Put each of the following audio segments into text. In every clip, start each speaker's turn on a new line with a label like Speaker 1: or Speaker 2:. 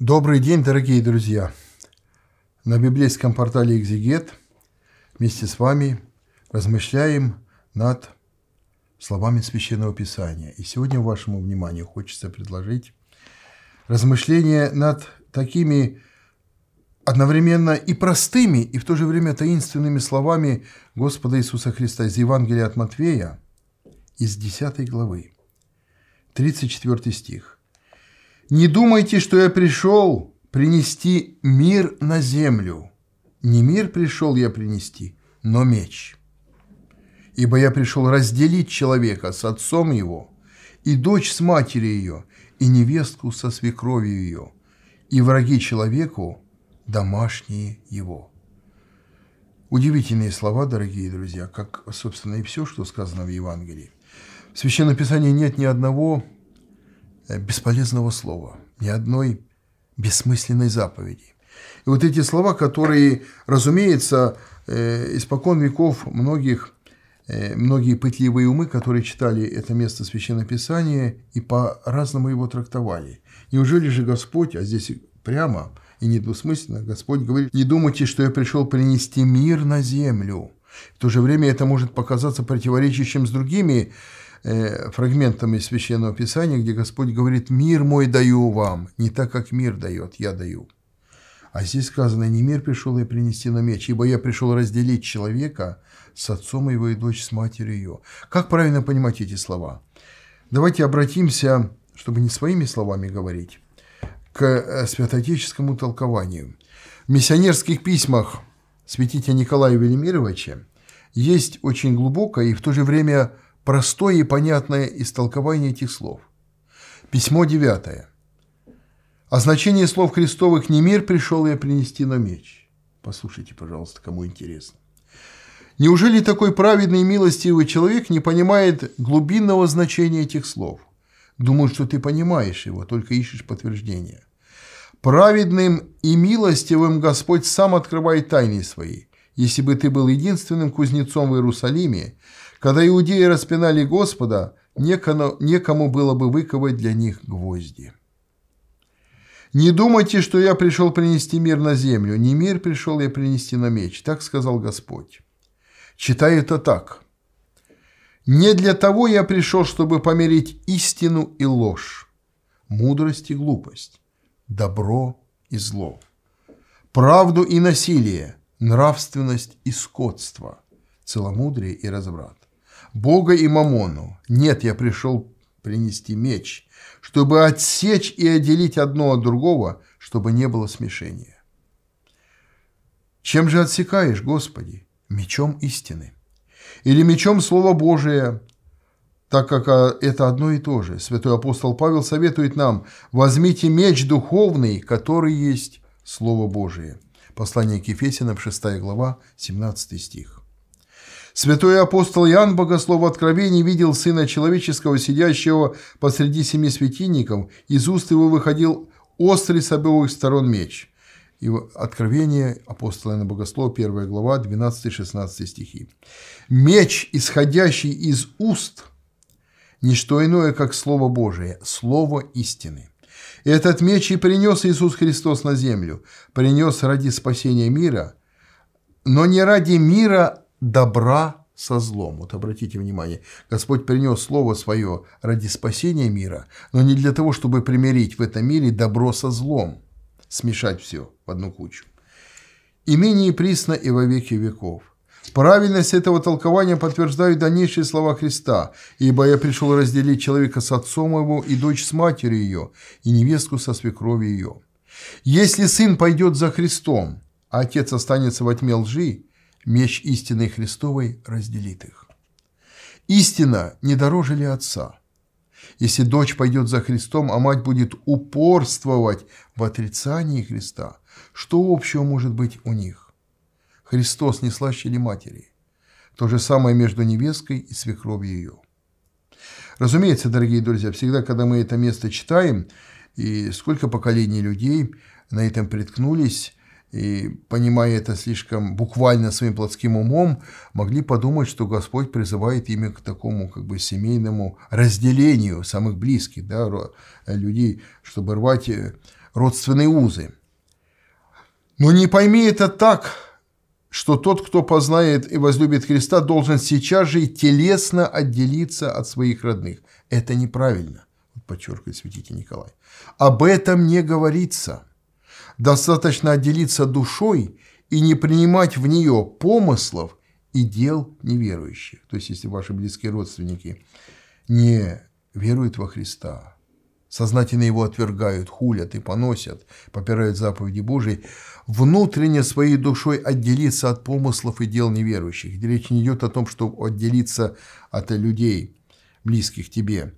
Speaker 1: Добрый день, дорогие друзья! На библейском портале «Экзегет» вместе с вами размышляем над словами Священного Писания. И сегодня вашему вниманию хочется предложить размышление над такими одновременно и простыми, и в то же время таинственными словами Господа Иисуса Христа из Евангелия от Матвея, из 10 главы, 34 стих. Не думайте, что я пришел принести мир на землю. Не мир пришел я принести, но меч. Ибо я пришел разделить человека с отцом его, и дочь с матерью ее, и невестку со свекровью ее, и враги человеку домашние его». Удивительные слова, дорогие друзья, как, собственно, и все, что сказано в Евангелии. В Священном Писании нет ни одного Э, бесполезного слова, ни одной бессмысленной заповеди. И вот эти слова, которые, разумеется, э, испокон веков многих, э, многие пытливые умы, которые читали это место Священного Писания и по-разному его трактовали. Неужели же Господь, а здесь прямо и недвусмысленно, Господь говорит, не думайте, что я пришел принести мир на землю. В то же время это может показаться противоречащим с другими Э, из Священного Писания, где Господь говорит, «Мир мой даю вам, не так, как мир дает, я даю». А здесь сказано, «Не мир пришел я принести, на меч, ибо я пришел разделить человека с отцом его и дочь с матерью ее». Как правильно понимать эти слова? Давайте обратимся, чтобы не своими словами говорить, к э, святоотеческому толкованию. В миссионерских письмах святителя Николая Велимировича есть очень глубокая и в то же время – Простое и понятное истолкование этих слов. Письмо девятое. О значении слов Христовых «не мир пришел я принести, но меч». Послушайте, пожалуйста, кому интересно. Неужели такой праведный и милостивый человек не понимает глубинного значения этих слов? Думаю, что ты понимаешь его, только ищешь подтверждения. Праведным и милостивым Господь сам открывает тайны свои. Если бы ты был единственным кузнецом в Иерусалиме, когда иудеи распинали Господа, некому, было бы выковать для них гвозди. «Не думайте, что я пришел принести мир на землю. Не мир пришел я принести на меч», – так сказал Господь. Читаю это так. «Не для того я пришел, чтобы померить истину и ложь, мудрость и глупость, добро и зло, правду и насилие, нравственность и скотство, целомудрие и разврат. Бога и мамону. Нет, я пришел принести меч, чтобы отсечь и отделить одно от другого, чтобы не было смешения. Чем же отсекаешь, Господи? Мечом истины. Или мечом Слова Божия, так как а, это одно и то же. Святой апостол Павел советует нам, возьмите меч духовный, который есть Слово Божие. Послание к Ефесиным, 6 глава, 17 стих. Святой апостол Иоанн Богослов Откровений видел Сына Человеческого, сидящего посреди семи светильников, из уст его выходил острый с обеих сторон меч. И Откровение апостола Иоанна Богослова, 1 глава, 12-16 стихи. «Меч, исходящий из уст, – не что иное, как Слово Божие, Слово истины». Этот меч и принес Иисус Христос на землю, принес ради спасения мира, но не ради мира добра со злом. Вот обратите внимание, Господь принес Слово Свое ради спасения мира, но не для того, чтобы примирить в этом мире добро со злом, смешать все в одну кучу. «И менее присно и во веки веков». Правильность этого толкования подтверждают дальнейшие слова Христа, ибо я пришел разделить человека с отцом его и дочь с матерью ее, и невестку со свекровью ее. Если сын пойдет за Христом, а отец останется во тьме лжи, меч истины Христовой разделит их. Истина не дороже ли отца? Если дочь пойдет за Христом, а мать будет упорствовать в отрицании Христа, что общего может быть у них? Христос не слаще ли матери? То же самое между невесткой и свекровью ее. Разумеется, дорогие друзья, всегда, когда мы это место читаем, и сколько поколений людей на этом приткнулись, и, понимая это слишком буквально своим плотским умом, могли подумать, что Господь призывает именно к такому как бы семейному разделению самых близких да, людей, чтобы рвать э, родственные узы. Но не пойми это так, что тот, кто познает и возлюбит Христа, должен сейчас же и телесно отделиться от своих родных. Это неправильно, подчеркивает святитель Николай. Об этом не говорится. Достаточно отделиться душой и не принимать в нее помыслов и дел неверующих. То есть, если ваши близкие родственники не веруют во Христа, сознательно его отвергают, хулят и поносят, попирают заповеди Божьи. внутренне своей душой отделиться от помыслов и дел неверующих. Речь не идет о том, чтобы отделиться от людей, близких тебе.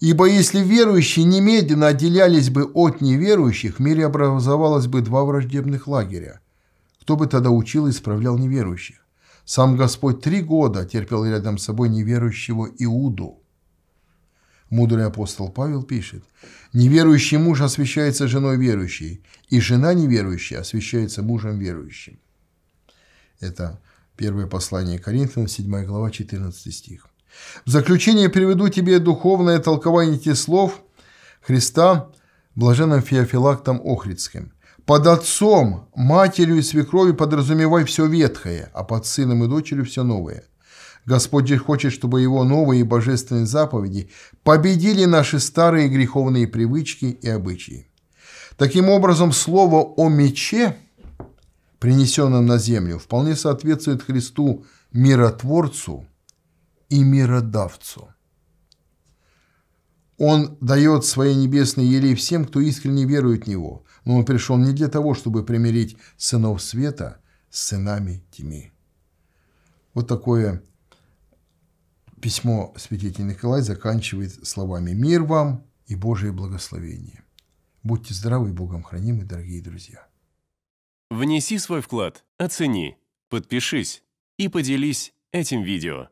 Speaker 1: Ибо если верующие немедленно отделялись бы от неверующих, в мире образовалось бы два враждебных лагеря. Кто бы тогда учил и исправлял неверующих? Сам Господь три года терпел рядом с собой неверующего Иуду – Мудрый апостол Павел пишет, «Неверующий муж освящается женой верующей, и жена неверующая освящается мужем верующим». Это первое послание Коринфянам, 7 глава, 14 стих. В заключение приведу тебе духовное толкование этих слов Христа блаженным Феофилактом Охридским. «Под отцом, матерью и свекровью подразумевай все ветхое, а под сыном и дочерью все новое». Господь же хочет, чтобы Его новые божественные заповеди победили наши старые греховные привычки и обычаи. Таким образом, слово о мече, принесенном на землю, вполне соответствует Христу миротворцу и миродавцу. Он дает свои небесные елей всем, кто искренне верует в Него, но Он пришел не для того, чтобы примирить сынов света с сынами тьмы. Вот такое Письмо святитель Николай заканчивает словами «Мир вам и Божие благословение». Будьте здоровы и Богом хранимы, дорогие друзья. Внеси свой вклад, оцени, подпишись и поделись этим видео.